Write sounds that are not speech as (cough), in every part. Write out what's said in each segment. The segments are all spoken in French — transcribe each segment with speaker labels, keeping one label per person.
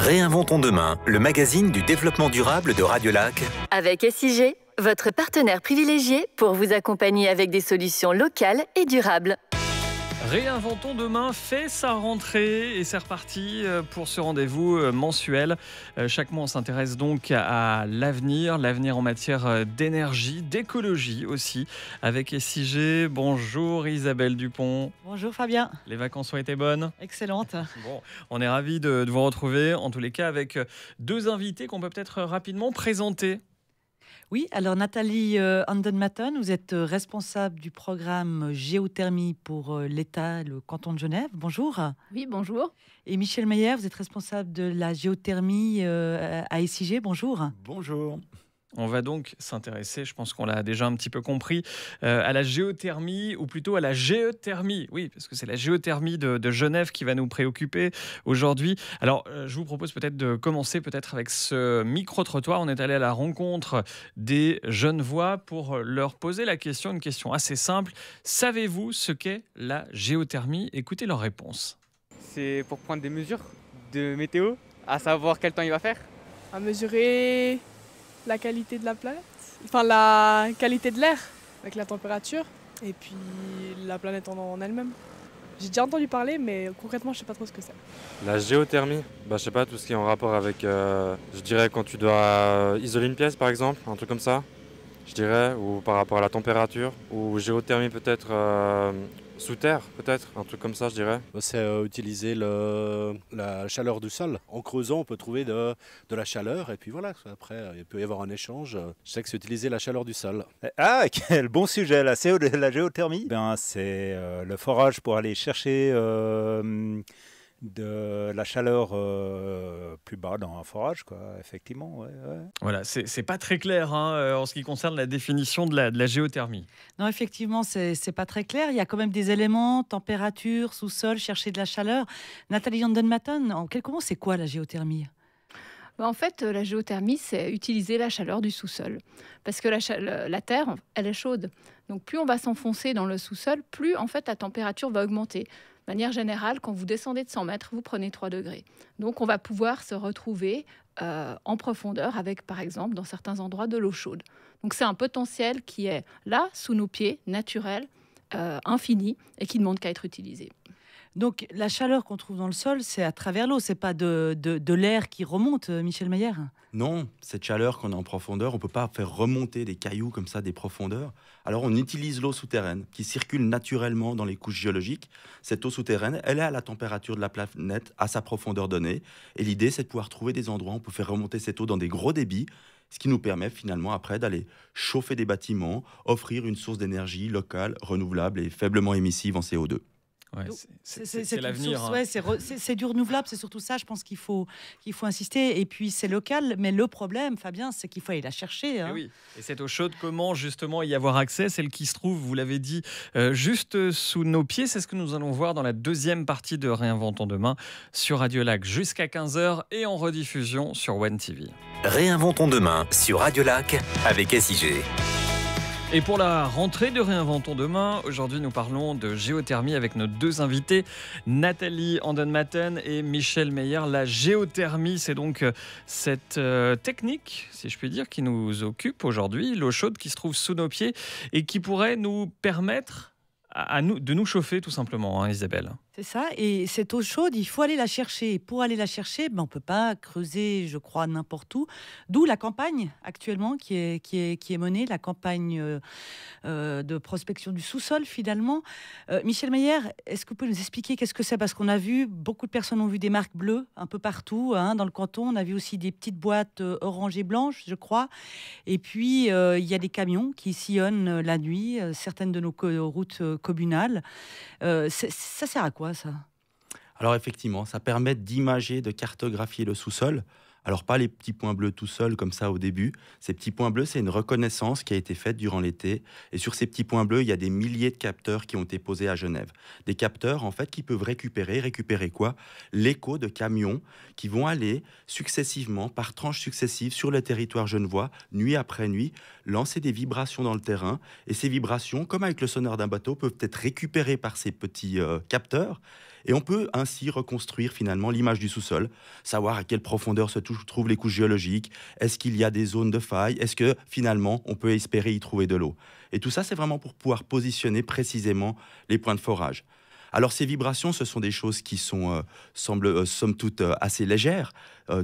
Speaker 1: Réinventons demain, le magazine du développement durable de Radiolac.
Speaker 2: Avec SIG, votre partenaire privilégié pour vous accompagner avec des solutions locales et durables.
Speaker 3: Réinventons demain fait sa rentrée et c'est reparti euh, pour ce rendez-vous euh, mensuel. Euh, chaque mois, on s'intéresse donc à l'avenir, l'avenir en matière d'énergie, d'écologie aussi, avec SIG. Bonjour Isabelle Dupont.
Speaker 4: Bonjour Fabien.
Speaker 3: Les vacances ont été bonnes Excellente. Bon, on est ravis de, de vous retrouver,
Speaker 4: en tous les cas, avec deux invités qu'on peut peut-être rapidement présenter. Oui, alors Nathalie euh, Andenmatten, vous êtes euh, responsable du programme géothermie pour euh, l'État, le canton de Genève. Bonjour. Oui, bonjour. Et Michel Meyer, vous êtes responsable de la géothermie à SIG. Bonjour. Bonjour.
Speaker 3: On va donc s'intéresser, je pense qu'on l'a déjà un petit peu compris, euh, à la géothermie, ou plutôt à la géothermie, oui, parce que c'est la géothermie de, Genève qui va nous préoccuper aujourd'hui. Alors, euh, je vous propose peut-être de commencer peut-être avec ce micro-trottoir. On est allé à la rencontre des jeunes voix pour leur poser la question, une question assez simple. Savez-vous ce qu'est la géothermie Écoutez leur réponse. C'est pour prendre des mesures de météo, à savoir quel temps il va faire.
Speaker 2: À mesurer la qualité de la planète, enfin la qualité de l'air avec la température et puis la planète en, elle-même. J'ai déjà entendu parler, mais concrètement, je sais pas trop ce que c'est.
Speaker 1: La géothermie, bah, je sais pas, tout ce qui est en rapport avec, euh, je dirais, quand tu dois isoler une pièce, par exemple, un truc comme ça, je dirais, ou par rapport à la température, ou géothermie peut-être euh, sous terre, peut-être, un truc comme ça, je dirais. Bah, c'est euh, utiliser le, la chaleur du sol. En creusant, on peut trouver de, la chaleur, et puis voilà, après, euh, il peut y avoir un échange. Je sais que c'est utiliser la chaleur du sol.
Speaker 5: Eh, ah, (laughs) quel bon sujet, la, la géothermie ben, C'est le forage pour aller chercher de la chaleur euh, plus bas dans un forage, quoi, effectivement. Ouais,
Speaker 3: Voilà, c'est pas très clair hein, euh, en ce qui concerne la définition de la, géothermie.
Speaker 4: Non, effectivement, c'est pas très clair. Il y a quand même des éléments, température, sous-sol, chercher de la chaleur. Nathalie Yandenmatten, en quelques mots, c'est quoi la
Speaker 2: géothermie bah, en fait, euh, la géothermie, c'est utiliser la chaleur du sous-sol. Parce que la, la, Terre, elle est chaude. Donc plus on va s'enfoncer dans le sous-sol, plus en fait la température va augmenter. De manière générale, quand vous descendez de 100 mètres, vous prenez 3 degrés. Donc on va pouvoir se retrouver euh, en profondeur avec, par exemple, dans certains endroits, de l'eau chaude. Donc c'est un potentiel qui est là, sous nos pieds, naturel, euh, infini, et qui ne demande qu'à être utilisé.
Speaker 4: Donc la chaleur qu'on trouve dans le sol, c'est à travers l'eau, c'est pas de, l'air qui remonte, euh, Michel Meyer
Speaker 1: Non, cette chaleur qu'on a en profondeur, on ne peut pas faire remonter des cailloux comme ça des profondeurs. Alors on utilise l'eau souterraine qui circule naturellement dans les couches géologiques. Cette eau souterraine, elle est à la température de la planète, à sa profondeur donnée. Et l'idée, c'est de pouvoir trouver des endroits où on peut faire remonter cette eau dans des gros débits ce qui nous permet finalement après d'aller chauffer des bâtiments, offrir une source d'énergie locale, renouvelable et faiblement émissive en CO2
Speaker 3: c'est l'avenir. Hein.
Speaker 4: c'est du renouvelable, c'est surtout ça, je pense qu'il faut, qu'il faut insister. Et puis c'est local, mais le problème, Fabien, c'est qu'il faut aller la chercher. Et, hein. oui.
Speaker 3: et cette eau chaude, comment justement y avoir accès Celle qui se trouve, vous l'avez dit, euh, juste euh, sous nos pieds, c'est ce que nous allons voir dans la deuxième partie de Réinventons demain sur Radio Lac jusqu'à 15h et en rediffusion sur One TV. Réinventons demain sur Radio Lac avec SIG. Et pour la rentrée de Réinventons demain, aujourd'hui nous parlons de géothermie avec nos deux invités, Nathalie Andenmatten et Michel Meyer. La géothermie, c'est donc euh, cette euh, technique, si je puis dire, qui nous occupe aujourd'hui, l'eau chaude qui se trouve sous nos pieds et qui pourrait nous permettre nous, de nous chauffer tout simplement, hein, Isabelle.
Speaker 4: C'est ça, et cette eau chaude, il faut aller la chercher. pour aller la chercher, ben, on ne peut pas creuser, je crois, n'importe où. D'où la campagne actuellement qui est, qui est, qui est menée, la campagne euh, euh, de prospection du sous-sol finalement. Euh, Michel Meyer, est-ce que vous pouvez nous expliquer qu'est-ce que c'est Parce qu'on a vu, beaucoup de personnes ont vu des marques bleues un peu partout hein, dans le canton. On a vu aussi des petites boîtes orange et blanches, je crois. Et puis, il y a des camions qui sillonnent la nuit certaines de nos routes communal. Euh, ça sert à quoi ça
Speaker 1: alors effectivement, ça permet d'imager, de cartographier le sous-sol. Alors pas les petits points bleus tout seuls comme ça au début. Ces petits points bleus, c'est une reconnaissance qui a été faite durant l'été. Et sur ces petits points bleus, il y a des milliers de capteurs qui ont été posés à Genève. Des capteurs en fait qui peuvent récupérer, récupérer quoi L'écho de camions qui vont aller successivement, par tranches successives, sur le territoire genevois, nuit après nuit, lancer des vibrations dans le terrain. Et ces vibrations, comme avec le sonneur d'un bateau, peuvent être récupérées par ces petits euh, capteurs et on peut ainsi reconstruire finalement l'image du sous-sol, savoir à quelle profondeur se trouvent les couches géologiques, est-ce qu'il y a des zones de faille, est-ce que finalement on peut espérer y trouver de l'eau. Et tout ça, c'est vraiment pour pouvoir positionner précisément les points de forage. Alors ces vibrations, ce sont des choses qui sont, euh, euh, somme toute, euh, assez légères.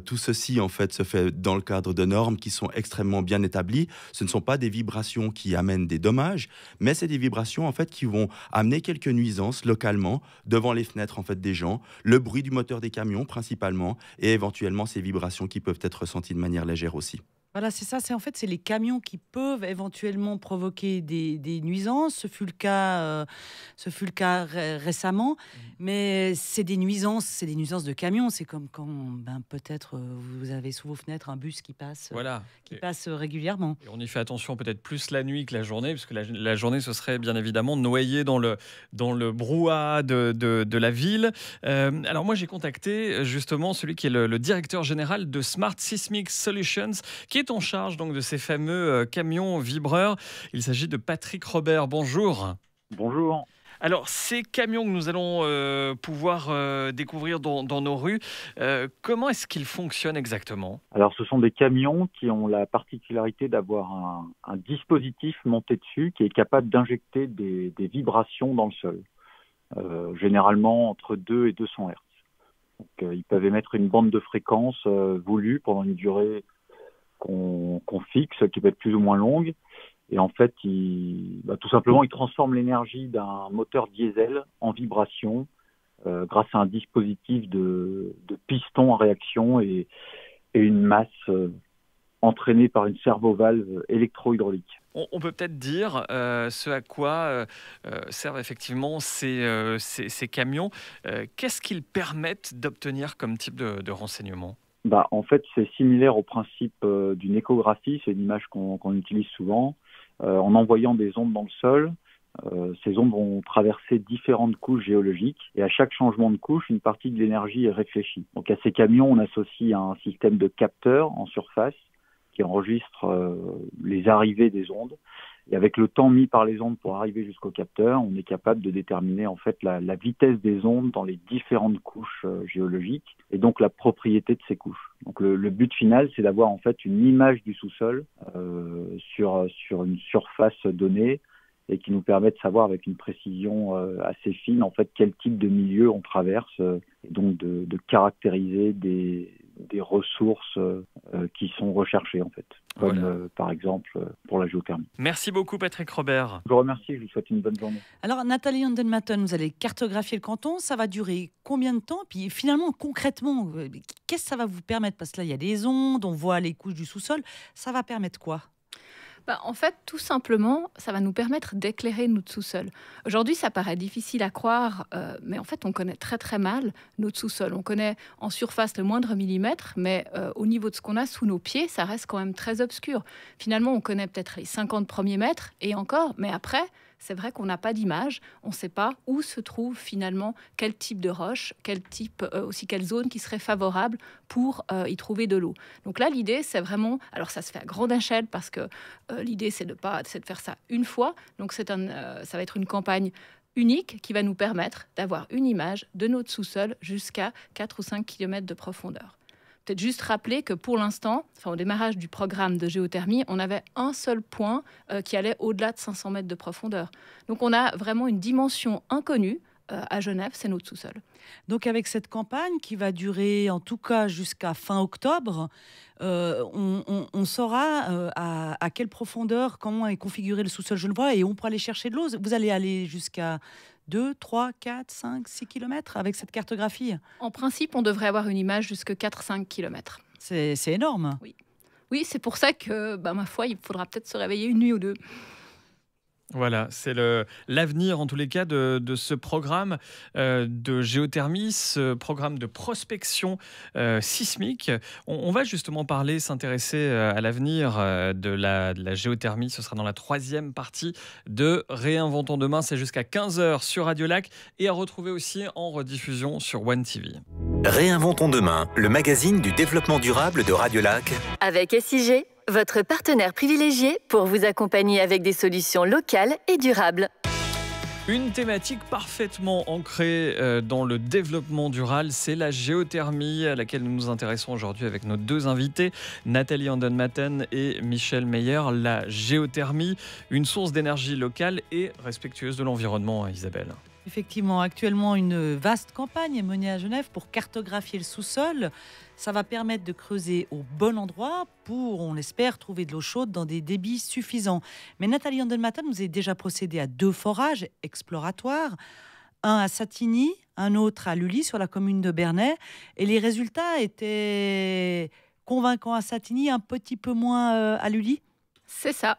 Speaker 1: tout ceci, en fait, se fait dans le cadre de normes qui sont extrêmement bien établies. Ce ne sont pas des vibrations qui amènent des dommages, mais c'est des vibrations, en fait, qui vont amener quelques nuisances localement, devant les fenêtres, en fait, des gens, le bruit du moteur des camions, principalement, et éventuellement ces vibrations qui peuvent être ressenties de manière légère aussi.
Speaker 4: Voilà, c'est ça. C'est en fait, c'est les camions qui peuvent éventuellement provoquer des, nuisances. Ce fut le cas, euh, ce fut le cas récemment. Mmh. Mais c'est des nuisances, c'est des nuisances de camions. C'est comme quand, ben, peut-être, euh, vous avez sous vos fenêtres un bus qui passe, euh, qui passe régulièrement.
Speaker 3: on y fait attention peut-être plus la nuit que la journée, puisque la, journée, ce serait bien évidemment noyé dans le dans le brouhaha de, de, la ville. alors moi, j'ai contacté justement celui qui est le, le directeur général de Smart Seismic Solutions, qui est en charge donc de ces fameux euh, camions vibreurs. Il s'agit de Patrick Robert. Bonjour. Bonjour. Alors, ces camions que nous allons euh, pouvoir euh, découvrir dans, nos rues, comment est-ce qu'ils fonctionnent exactement
Speaker 5: Alors, ce sont des camions qui ont la particularité d'avoir un, dispositif monté dessus qui est capable d'injecter des, vibrations dans le sol, généralement entre 2 et 200 Hz. ils peuvent émettre une bande de fréquence voulue pendant une durée qu'on fixe, qui peut être plus ou moins longue. Et en fait, il, bah, tout simplement, il transforme l'énergie d'un moteur diesel en vibration euh, grâce à un dispositif de, de piston en réaction et, une masse euh, entraînée par une servovalve électrohydraulique.
Speaker 3: électro On, peut peut-être dire euh, ce à quoi servent effectivement ces, camions. Qu'est-ce qu'ils permettent d'obtenir comme type de renseignement
Speaker 5: bah, en fait, c'est similaire au principe euh, d'une échographie, c'est une image qu'on utilise souvent. Euh, en envoyant des ondes dans le sol, euh, ces ondes vont traverser différentes couches géologiques et à chaque changement de couche, une partie de l'énergie est réfléchie. Donc à ces camions, on associe un système de capteurs en surface qui enregistre euh, les arrivées des ondes. Et avec le temps mis par les ondes pour arriver jusqu'au capteur, on est capable de déterminer en fait la, vitesse des ondes dans les différentes couches euh, géologiques et donc la propriété de ces couches. Donc le, but final, c'est d'avoir en fait une image du sous-sol euh, sur sur une surface donnée et qui nous permet de savoir avec une précision assez fine en fait quel type de milieu on traverse et donc de, de caractériser des, des ressources euh, euh, qui sont recherchées en fait, comme euh, par exemple pour la géothermie.
Speaker 4: Merci beaucoup Patrick Robert. Je vous remercie, je vous souhaite une bonne journée. Alors Nathalie Andenmatten, vous allez cartographier le canton, ça va durer combien de temps Puis finalement concrètement, qu'est-ce que ça va vous permettre Parce que là il y a des ondes, on voit les couches du sous-sol, ça va permettre quoi
Speaker 2: bah, en fait, tout simplement, ça va nous permettre d'éclairer notre sous sol Aujourd'hui, ça paraît difficile à croire, euh, mais en fait, on connaît très très mal notre sous-sol. On connaît en surface le moindre millimètre, mais euh, au niveau de ce qu'on a sous nos pieds, ça reste quand même très obscur. Finalement, on connaît peut-être les 50 premiers mètres, et encore, mais après, c'est vrai qu'on n'a pas d'image, on ne sait pas où se trouve finalement quel type de roche, quel type euh, aussi quelle zone qui serait favorable pour euh, y trouver de l'eau. Donc là, l'idée, c'est vraiment, alors ça se fait à grande échelle parce que euh, l'idée, c'est de pas, de faire ça une fois. Donc c'est un, ça va être une campagne unique qui va nous permettre d'avoir une image de notre sous-sol jusqu'à 4 ou 5 km de profondeur peut-être juste rappeler que pour l'instant, enfin, au démarrage du programme de géothermie, on avait un seul point euh, qui allait au-delà de 500 mètres de profondeur. Donc on a vraiment une dimension inconnue. Euh, à Genève, c'est notre sous-sol.
Speaker 4: Donc avec cette campagne qui va durer en tout cas jusqu'à fin octobre, euh, on, saura à, à, quelle profondeur, comment est configuré le sous-sol genevois et on pourra aller chercher de l'eau. Vous allez aller jusqu'à 2, 3,
Speaker 2: 4, 5, 6 km avec cette cartographie En principe, on devrait avoir une image jusque 4-5 km. C'est énorme. Oui, oui c'est pour ça que, bah, ma foi, il faudra peut-être se réveiller une nuit ou deux.
Speaker 3: Voilà, c'est l'avenir en tous les cas de, ce programme euh, de géothermie, ce programme de prospection euh, sismique. On, va justement parler, s'intéresser euh, à l'avenir de la, géothermie. Ce sera dans la troisième partie de Réinventons demain. C'est jusqu'à 15h sur Radio Lac et à retrouver aussi en rediffusion sur One TV. Réinventons demain, le magazine du développement durable de Radio Lac.
Speaker 2: Avec SIG votre partenaire privilégié pour vous accompagner avec des solutions locales et durables.
Speaker 3: Une thématique parfaitement ancrée euh, dans le développement durable, c'est la géothermie à laquelle nous nous intéressons aujourd'hui avec nos deux invités, Nathalie Andenmatten et Michel Meyer. La géothermie, une source d'énergie locale et respectueuse de l'environnement, hein, Isabelle.
Speaker 4: Effectivement, actuellement, une vaste campagne est menée à Genève pour cartographier le sous-sol. Ça va permettre de creuser au bon endroit pour, on l'espère, trouver de l'eau chaude dans des débits suffisants. Mais Nathalie Andelmatin nous a déjà procédé à deux forages exploratoires un à Satigny, un autre à Lully, sur la commune de Bernay. Et les résultats étaient
Speaker 2: convaincants à Satigny, un petit peu moins euh, à Lully c'est ça.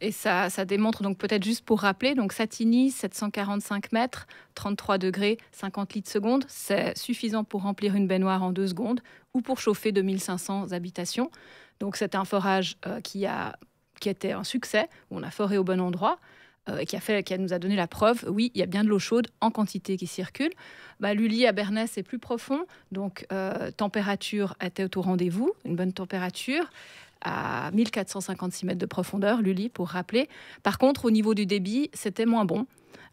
Speaker 2: Et ça, démontre donc peut-être juste pour rappeler, donc Satigny, 745 mètres, 33 degrés, 50 litres seconde, c'est suffisant pour remplir une baignoire en deux secondes ou pour chauffer 2500 habitations. Donc c'est un forage euh, qui, a, qui était un succès, où on a foré au bon endroit. Euh, et qui, a fait, qui nous a donné la preuve, oui, il y a bien de l'eau chaude en quantité qui circule. Bah, Lully à Bernès est plus profond, donc euh, température était au rendez-vous, une bonne température à 1456 mètres de profondeur, Lully, pour rappeler. Par contre, au niveau du débit, c'était moins bon.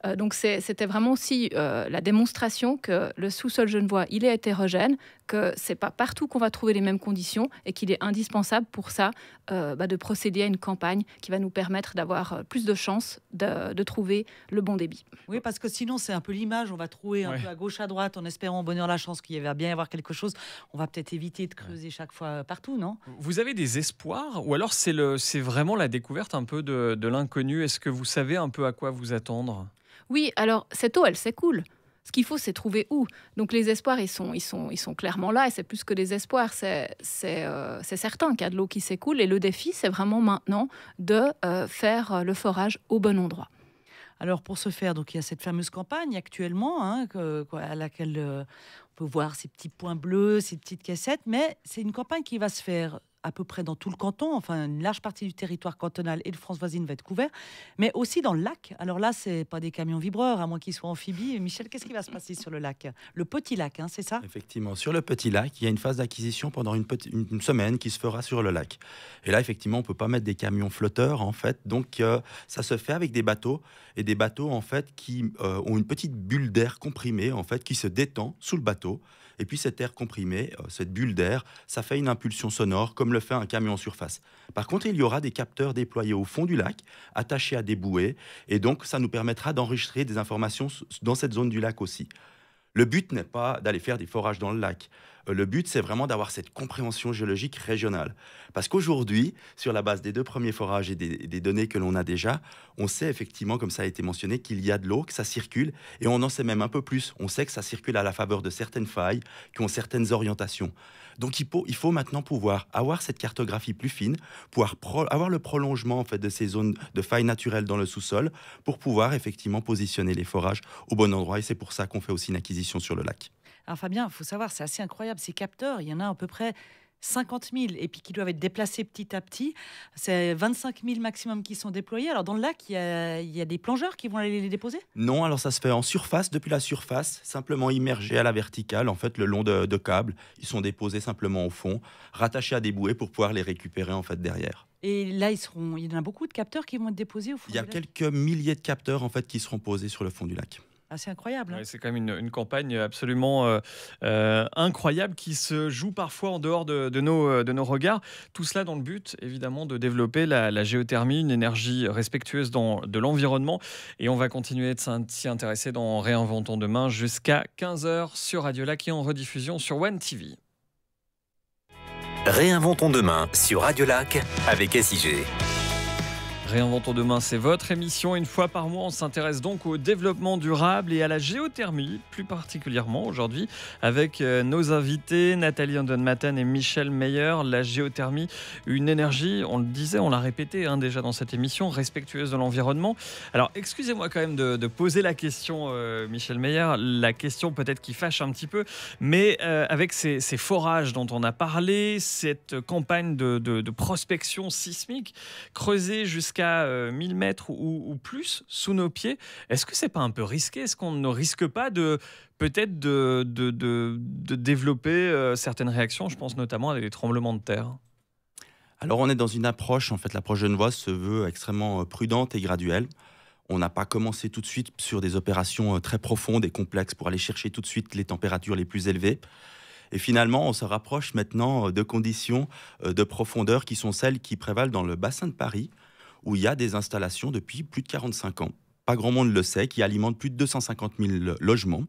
Speaker 2: Euh, donc c'était vraiment aussi euh, la démonstration que le sous-sol genevois, il est hétérogène, que c'est pas partout qu'on va trouver les mêmes conditions et qu'il est indispensable pour ça euh, bah, de procéder à une campagne qui va nous permettre d'avoir plus de chances de, trouver le bon débit.
Speaker 4: Oui, parce que sinon c'est un peu l'image, on va trouver un peu à gauche, à droite, en espérant au bonheur la chance qu'il va bien y avoir quelque chose. On va peut-être éviter de creuser
Speaker 2: chaque fois partout, non
Speaker 3: Vous avez des espoirs ou alors c'est vraiment la découverte un peu de l'inconnu Est-ce que vous savez un peu à quoi vous attendre
Speaker 2: oui, alors cette eau, elle s'écoule. Ce qu'il faut, c'est trouver où. Donc les espoirs, ils sont, ils sont, ils sont clairement là, et c'est plus que des espoirs, c'est c'est euh, certain qu'il y a de l'eau qui s'écoule, et le défi, c'est vraiment maintenant de euh, faire euh, le forage au bon endroit.
Speaker 4: Alors pour ce faire, donc il y a cette fameuse campagne actuellement, hein, à laquelle on peut voir ces petits points bleus, ces petites cassettes, mais c'est une campagne qui va se faire à peu près dans tout le canton, enfin une large partie du territoire cantonal et de France voisine va être couvert, mais aussi dans le lac. Alors là, c'est pas des camions vibreurs, à moins qu'ils soient amphibies. Michel, qu'est-ce qui va se passer sur le lac Le petit lac, hein, c'est ça Effectivement,
Speaker 1: sur le petit lac, il y a une phase d'acquisition pendant une, semaine qui se fera sur le lac. Et là, effectivement, on peut pas mettre des camions flotteurs, en fait. Donc euh, ça se fait avec des bateaux et des bateaux, en fait, qui euh, ont une petite bulle d'air comprimée, en fait, qui se détend sous le bateau. Et puis cet air comprimé, euh, cette bulle d'air, ça fait une impulsion sonore comme le fait un camion en surface. Par contre, il y aura des capteurs déployés au fond du lac, attachés à des bouées, et donc ça nous permettra d'enregistrer des informations dans cette zone du lac aussi. Le but n'est pas d'aller faire des forages dans le lac. Euh, le but, c'est vraiment d'avoir cette compréhension géologique régionale. Parce qu'aujourd'hui, sur la base des deux premiers forages et des, données que l'on a déjà, on sait effectivement, comme ça a été mentionné, qu'il y a de l'eau, que ça circule, et on en sait même un peu plus. On sait que ça circule à la faveur de certaines failles, qui ont certaines orientations. Donc il faut, maintenant pouvoir avoir cette cartographie plus fine, pouvoir avoir le prolongement en fait, de ces zones de failles naturelles dans le sous-sol, pour pouvoir effectivement positionner les forages au bon endroit. Et c'est pour ça qu'on fait aussi une acquisition sur le lac.
Speaker 4: Alors Fabien, il faut savoir, c'est assez incroyable, ces capteurs, il y en a à peu près 50 000 et puis qui doivent être déplacés petit à petit. C'est 25 000 maximum qui sont déployés. Alors dans le lac, il y, a, des plongeurs qui vont aller les déposer
Speaker 1: Non, alors ça se fait en surface, depuis la surface, simplement immergés à la verticale, en fait, le long de, câbles. Ils sont déposés simplement au fond, rattachés à des bouées pour pouvoir les récupérer en fait derrière.
Speaker 4: Et là, ils seront, il y en a beaucoup de capteurs qui vont être déposés au fond. Il y a quelques
Speaker 1: milliers de capteurs en fait qui seront posés sur le fond du lac
Speaker 4: incroyable. Hein.
Speaker 3: c'est quand même une, campagne absolument euh, euh, incroyable qui se joue parfois en dehors euh, de, nos, regards. Tout cela dans le but, évidemment, de développer la, géothermie, une énergie respectueuse de l'environnement. Et on va continuer de s'y intéresser dans Réinventons demain jusqu'à 15h sur Radio Lac et en rediffusion sur One TV.
Speaker 1: Réinventons demain sur Radio Lac avec SIG.
Speaker 3: Réinventons demain, c'est votre émission. Une fois par mois, on s'intéresse donc au développement durable et à la géothermie, plus particulièrement aujourd'hui, avec euh, nos invités Nathalie Andonmatten et Michel Meyer. La géothermie, une énergie, on le disait, on l'a répété hein, déjà dans cette émission, respectueuse de l'environnement. Alors, excusez-moi quand même de, poser la question, euh, Michel Meyer, la question peut-être qui fâche un petit peu, mais euh, avec ces, forages dont on a parlé, cette campagne de, de prospection sismique creusée jusqu'à à 1000 euh, mètres ou, plus sous nos pieds. Est-ce que c'est pas un peu risqué Est-ce qu'on ne risque pas de peut-être de, développer euh, certaines réactions Je pense notamment à des tremblements de terre.
Speaker 1: Alors on est dans une approche, en fait l'approche genevoise se veut extrêmement euh, prudente et graduelle. On n'a pas commencé tout de suite sur des opérations très profondes et complexes pour aller chercher tout de suite les températures les plus élevées. Et finalement, on se rapproche maintenant de conditions de profondeur qui sont celles qui prévalent dans le bassin de Paris, où il y a des installations depuis plus de 45 ans. Pas grand monde le sait, qui alimente plus de 250 000 logements.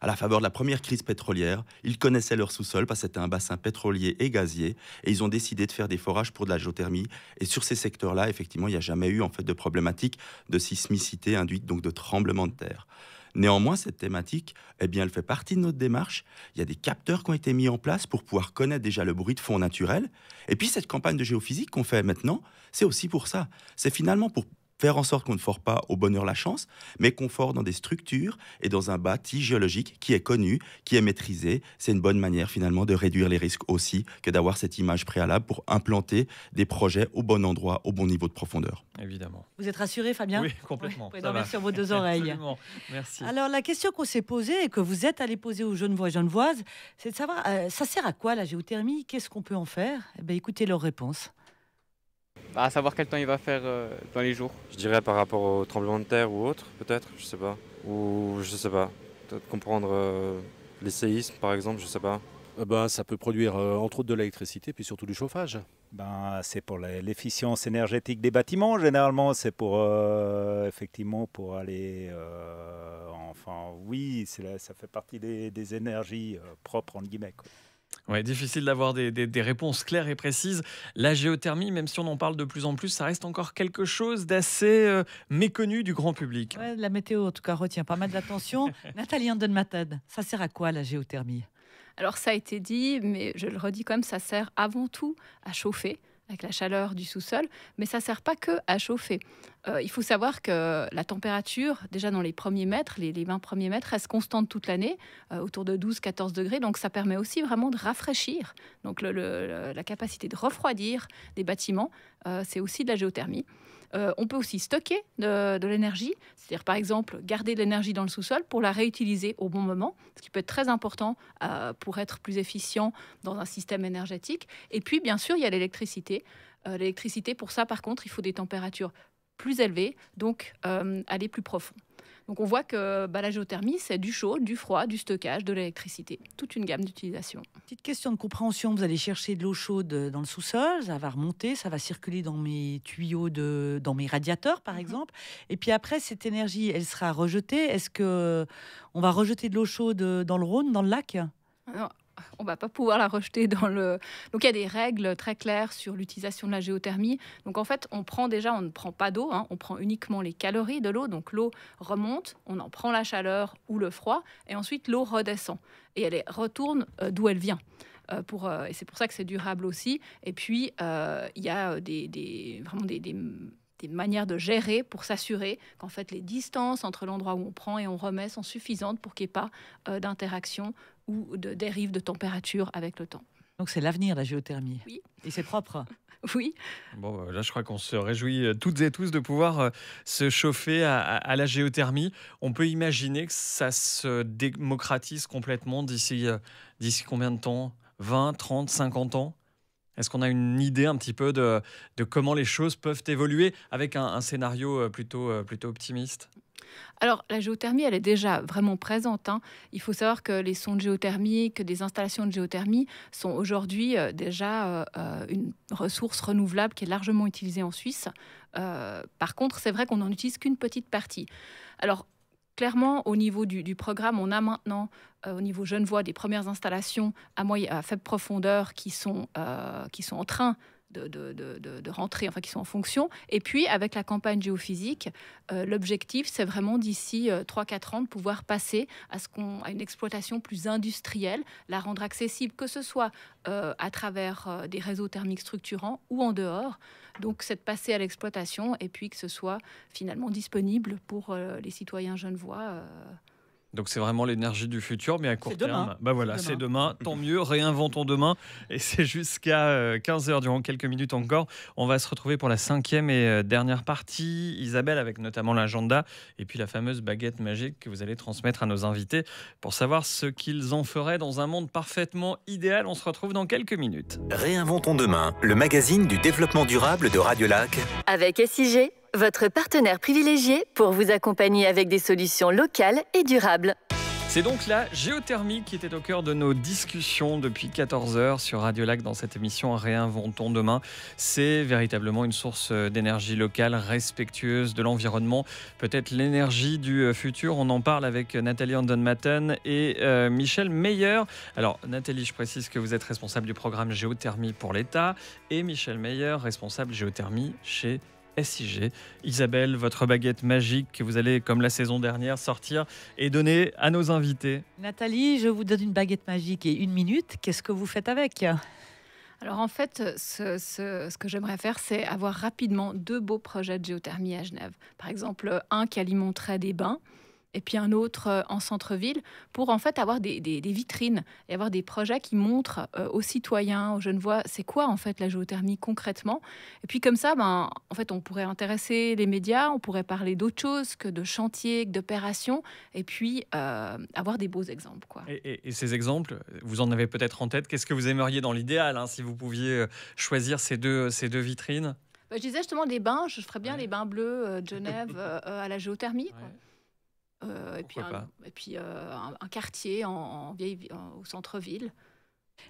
Speaker 1: À la faveur de la première crise pétrolière, ils connaissaient leur sous-sol parce que c'était un bassin pétrolier et gazier, et ils ont décidé de faire des forages pour de la géothermie. Et sur ces secteurs-là, effectivement, il n'y a jamais eu en fait de problématique de sismicité induite, donc de tremblement de terre. Néanmoins, cette thématique, eh bien, elle fait partie de notre démarche. Il y a des capteurs qui ont été mis en place pour pouvoir connaître déjà le bruit de fond naturel. Et puis, cette campagne de géophysique qu'on fait maintenant, c'est aussi pour ça. C'est finalement pour faire en sorte qu'on ne forme pas au bonheur la chance, mais qu'on fore dans des structures et dans un bâti géologique qui est connu, qui est maîtrisé. C'est une bonne manière finalement de réduire les risques aussi que d'avoir cette image préalable pour implanter des projets au bon endroit, au bon niveau de profondeur.
Speaker 3: Évidemment.
Speaker 4: Vous êtes rassuré, Fabien Oui, complètement. Vous pouvez dormir sur vos deux oreilles. Absolument. Merci. Alors la question qu'on s'est posée et que vous êtes allé poser aux Genevois et Genevoises, c'est de savoir euh, ça sert à quoi la géothermie Qu'est-ce qu'on peut en faire eh ben, Écoutez leurs réponses
Speaker 5: à savoir quel temps il va faire euh, dans les jours. Je dirais par rapport au tremblement de terre ou autre, peut-être, je sais pas. Ou je sais pas, comprendre euh, les séismes par exemple, je sais pas. Euh, ben, ça peut produire entre autres de l'électricité, puis surtout du chauffage. Ben, c'est pour l'efficience énergétique des bâtiments, généralement. C'est pour, effectivement, pour aller. enfin, oui,
Speaker 3: ça fait partie des, énergies propres, entre guillemets. Ouais, difficile d'avoir des, réponses claires et précises. La géothermie, même si on en parle de plus en plus, ça reste encore quelque chose d'assez euh, méconnu du grand public.
Speaker 4: la météo, en tout cas, retient pas mal d'attention. (laughs) Nathalie Andenmatad, ça sert à quoi la géothermie
Speaker 2: alors ça a été dit, mais je le redis comme ça sert avant tout à chauffer avec la chaleur du sous-sol, mais ça ne sert pas que à chauffer. Euh, il faut savoir que la température, déjà dans les premiers mètres, les, 20 premiers mètres, reste constante toute l'année, euh, autour de 12-14 degrés, donc ça permet aussi vraiment de rafraîchir. Donc la capacité de refroidir des bâtiments, euh, c'est aussi de la géothermie. Euh, on peut aussi stocker de, l'énergie, c'est-à-dire par exemple garder de l'énergie dans le sous-sol pour la réutiliser au bon moment, ce qui peut être très important euh, pour être plus efficient dans un système énergétique. Et puis bien sûr, il y a l'électricité. Euh, l'électricité, pour ça par contre, il faut des températures plus élevé, donc euh, aller plus profond. Donc on voit que bah, la géothermie, c'est du chaud, du froid, du stockage, de l'électricité, toute une gamme d'utilisations.
Speaker 4: Petite question de compréhension, vous allez chercher de l'eau chaude dans le sous-sol, ça va remonter, ça va circuler dans mes tuyaux, de, dans mes radiateurs par mhm. exemple, et puis après cette énergie, elle sera rejetée. Est-ce que on va rejeter de l'eau chaude dans le Rhône, dans le lac
Speaker 2: on va pas pouvoir la rejeter dans le. Donc il y a des règles très claires sur l'utilisation de la géothermie. Donc en fait, on prend déjà, on ne prend pas d'eau, hein, on prend uniquement les calories de l'eau. Donc l'eau remonte, on en prend la chaleur ou le froid, et ensuite l'eau redescend et elle retourne euh, d'où elle vient. Euh, pour, euh, et c'est pour ça que c'est durable aussi. Et puis, il y a des, vraiment des, manières de gérer pour s'assurer qu'en fait les distances entre l'endroit où on prend et on remet sont suffisantes pour qu'il n'y ait pas d'interaction ou de dérives de température avec le temps. Donc c'est l'avenir, de la géothermie. Oui. Et c'est propre. (laughs) Oui.
Speaker 3: Bon, euh, là, je crois qu'on se réjouit euh, toutes et tous de pouvoir euh, se chauffer à, la géothermie. On peut imaginer que ça se démocratise complètement d'ici, d'ici combien de temps 20, 30, 50 ans Est-ce qu'on a une idée un petit peu de, de comment les choses peuvent évoluer avec un, un scénario plutôt, plutôt optimiste
Speaker 2: alors, la géothermie, elle est déjà vraiment présente. Hein. Il faut savoir que les sondes géothermiques, des installations de géothermie sont aujourd'hui euh, déjà euh, euh, une ressource renouvelable qui est largement utilisée en Suisse. par contre, c'est vrai qu'on n'en utilise qu'une petite partie. Alors, clairement, au niveau du, programme, on a maintenant, au niveau Genevois, des premières installations à, faible profondeur qui sont, qui sont en train de, rentrer, enfin qui sont en fonction. Et puis avec la campagne géophysique, euh, l'objectif c'est vraiment d'ici 3-4 euh, ans de pouvoir passer à, ce qu'on, une exploitation plus industrielle, la rendre accessible que ce soit euh, à travers des réseaux thermiques structurants ou en dehors. Donc c'est de passer à l'exploitation et puis que ce soit finalement disponible pour les citoyens genevois.
Speaker 3: Donc c'est vraiment l'énergie du futur, mais à court terme, bah voilà, c'est demain. demain. Tant mieux, réinventons demain. Et c'est jusqu'à 15h, euh, durant quelques minutes encore. On va se retrouver pour la cinquième et euh, dernière partie. Isabelle, avec notamment l'agenda, et puis la fameuse baguette magique que vous allez transmettre à nos invités pour savoir ce qu'ils en feraient dans un monde parfaitement idéal. On se retrouve dans quelques minutes. Réinventons
Speaker 1: demain, le magazine du développement durable de Radio Lac.
Speaker 2: Avec SIG, votre partenaire privilégié pour vous accompagner avec des solutions locales et durables.
Speaker 3: C'est donc la géothermie qui était au cœur de nos discussions depuis 14h sur Radio Lac dans cette émission Réinventons demain. C'est véritablement une source d'énergie locale respectueuse de l'environnement, peut-être l'énergie du futur. On en parle avec Nathalie Andon-Matten et euh, Michel Meyer. Alors Nathalie, je précise que vous êtes responsable du programme géothermie pour l'État et Michel Meyer, responsable géothermie chez SIG. Isabelle, votre baguette magique que vous allez, comme la saison dernière, sortir et donner à nos invités.
Speaker 4: Nathalie, je vous donne une baguette magique et une minute. Qu'est-ce que vous faites avec
Speaker 2: alors en fait, ce, que j'aimerais faire, c'est avoir rapidement deux beaux projets de géothermie à Genève. Par exemple, un qui alimenterait des bains, et puis un autre euh, en centre-ville, pour en fait avoir des, vitrines et avoir des projets qui montrent euh, aux citoyens, aux jeunes voix, c'est quoi en fait la géothermie concrètement. Et puis comme ça, ben, en fait, on pourrait intéresser les médias, on pourrait parler d'autres choses que de chantiers, que d'opérations, et puis euh, avoir des beaux exemples.
Speaker 3: Quoi. Et, ces exemples, vous en avez peut-être en tête. Qu'est-ce que vous aimeriez dans l'idéal, hein, si vous pouviez choisir ces deux, ces deux vitrines
Speaker 2: bah, Je disais justement des bains, je ferais bien les bains bleus de Genève (laughs) à la géothermie. Euh, et puis, un, et puis euh, un, quartier en, vieille, au centre-ville.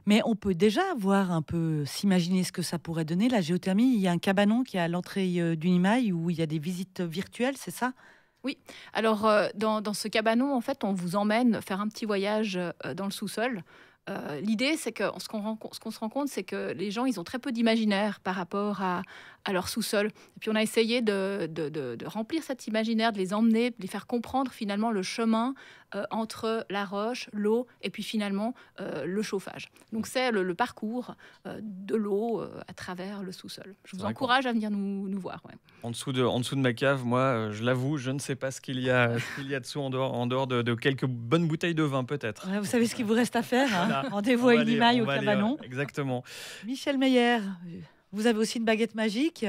Speaker 4: Mais on peut déjà voir un peu, s'imaginer ce que ça pourrait donner. La géothermie, il y a un cabanon qui est à l'entrée euh, du Nimaï où il y a des visites
Speaker 2: virtuelles, c'est ça Oui. Alors, dans, ce cabanon, en fait, on vous emmène faire un petit voyage dans le sous-sol. l'idée, c'est que ce qu'on, ce qu'on se rend compte, c'est que les gens, ils ont très peu d'imaginaire par rapport à, à leur sous-sol. Et puis on a essayé de, de, de, remplir cet imaginaire, de les emmener, de les faire comprendre finalement le chemin euh, entre la roche, l'eau et puis finalement euh, le chauffage. Donc c'est le, parcours euh, de l'eau à travers le sous-sol. Je vous encourage à venir nous, nous voir.
Speaker 3: En, dessous de, en dessous de ma cave, moi, je l'avoue, je ne sais pas ce qu'il y a, qu'il y a dessous en dehors, en dehors de, quelques bonnes bouteilles de vin peut-être.
Speaker 4: vous savez ce qu'il vous reste à faire. Hein. Rendez-vous à Limaille au cabanon. exactement. Michel Meyer. Vous avez aussi une baguette magique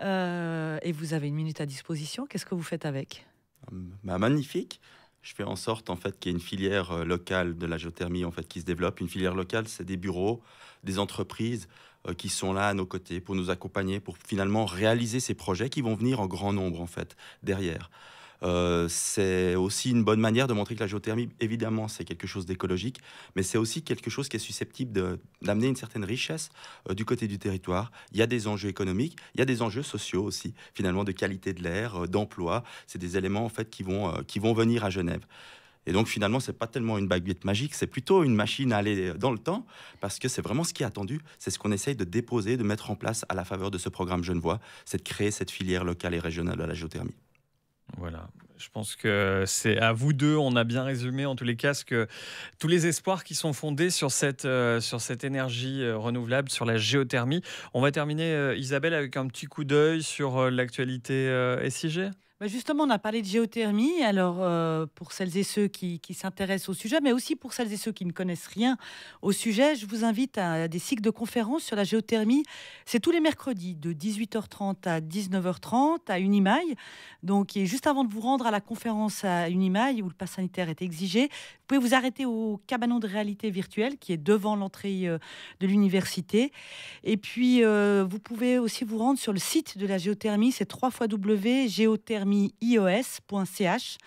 Speaker 4: euh, et vous avez une minute à disposition. Qu'est-ce que vous faites avec
Speaker 1: hum, bah, Magnifique. Je fais en sorte en fait qu'il y ait une filière euh, locale de la géothermie en fait qui se développe. Une filière locale, c'est des bureaux, des entreprises euh, qui sont là à nos côtés pour nous accompagner, pour finalement réaliser ces projets qui vont venir en grand nombre en fait derrière. Euh, c'est aussi une bonne manière de montrer que la géothermie, évidemment, c'est quelque chose d'écologique, mais c'est aussi quelque chose qui est susceptible d'amener une certaine richesse euh, du côté du territoire. Il y a des enjeux économiques, il y a des enjeux sociaux aussi, finalement, de qualité de l'air, euh, d'emploi. C'est des éléments, en fait, qui vont, venir à Genève. Et donc finalement, ce n'est pas tellement une baguette magique, c'est plutôt une machine à aller dans le temps, parce que c'est vraiment ce qui est attendu, c'est ce qu'on essaye de déposer, de mettre en place à la faveur de ce programme Genevois, c'est de créer cette filière locale et régionale de la géothermie.
Speaker 3: Voilà. Je pense que c'est à vous deux, on a bien résumé en tous les cas que, tous les espoirs qui sont fondés sur cette, euh, énergie euh, renouvelable, sur la géothermie. On va terminer, euh, Isabelle, avec un petit coup d'œil sur l'actualité SIG.
Speaker 4: Bah, justement, on a parlé de géothermie. Alors, euh, pour celles et ceux qui, s'intéressent au sujet, mais aussi pour celles et ceux qui ne connaissent rien au sujet, je vous invite à des cycles de conférences sur la géothermie. C'est tous les mercredis de 18h30 à 19h30 à Unimail. Donc, juste avant de vous rendre à la conférence à Unimail, où le pass sanitaire est exigé, vous pouvez vous arrêter au cabanon de réalité virtuelle qui est devant l'entrée euh, de l'université. Et puis, euh, vous pouvez aussi vous rendre sur le site de la géothermie. C'est 3 fois W géothermie ios.ch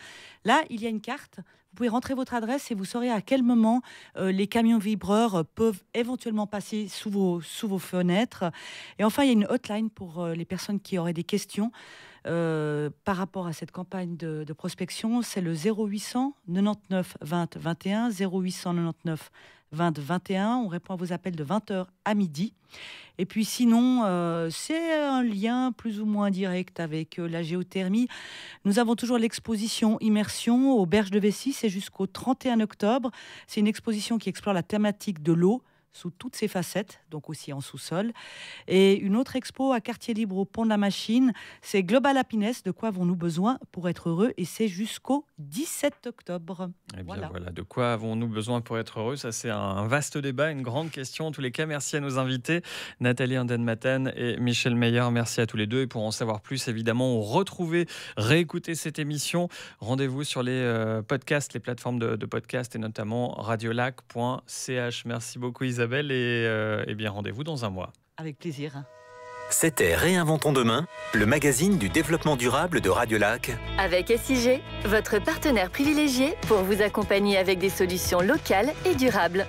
Speaker 4: Là, il y a une carte. Vous pouvez rentrer votre adresse et vous saurez à quel moment euh, les camions vibreurs peuvent éventuellement passer sous vos, sous vos fenêtres. Et enfin, il y a une hotline pour euh, les personnes qui auraient des questions euh, par rapport à cette campagne de, prospection. C'est le 0800 99 20 21 0800 99 20 21. On répond à vos appels de 20h à midi. Et puis sinon, euh, c'est un lien plus ou moins direct avec euh, la géothermie. Nous avons toujours l'exposition Immersion aux Berges de Vessie, c'est jusqu'au 31 octobre. C'est une exposition qui explore la thématique de l'eau sous toutes ses facettes, donc aussi en sous-sol. Et une autre expo à Quartier Libre au Pont de la Machine, c'est Global Happiness, de quoi avons-nous besoin pour être heureux Et c'est jusqu'au 17 octobre. et eh bien voilà.
Speaker 3: de quoi avons-nous besoin pour être heureux Ça c'est un vaste débat, une grande question. En tous les cas, merci à nos invités, Nathalie Andenmaten et Michel Meyer. Merci à tous les deux. Et pour en savoir plus, évidemment, retrouver, réécouter cette émission, rendez-vous sur les euh, podcasts, les plateformes de, podcasts et notamment radiolac.ch. Merci beaucoup Isabelle et, et euh, eh bien rendez-vous dans un mois.
Speaker 4: Avec plaisir.
Speaker 1: C'était Réinventons demain, le magazine du développement durable de Radiolac.
Speaker 2: Avec SIG, votre partenaire privilégié pour vous accompagner avec des solutions locales et durables.